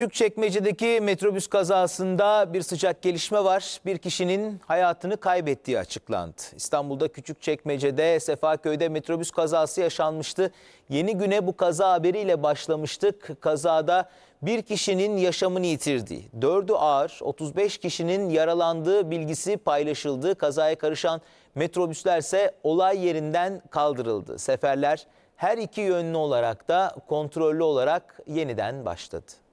Küçükçekmece'deki metrobüs kazasında bir sıcak gelişme var. Bir kişinin hayatını kaybettiği açıklandı. İstanbul'da Küçükçekmece'de Sefaköy'de metrobüs kazası yaşanmıştı. Yeni güne bu kaza haberiyle başlamıştık. Kazada bir kişinin yaşamını yitirdi. Dördü ağır, 35 kişinin yaralandığı bilgisi paylaşıldı. Kazaya karışan metrobüslerse olay yerinden kaldırıldı. Seferler her iki yönlü olarak da kontrollü olarak yeniden başladı.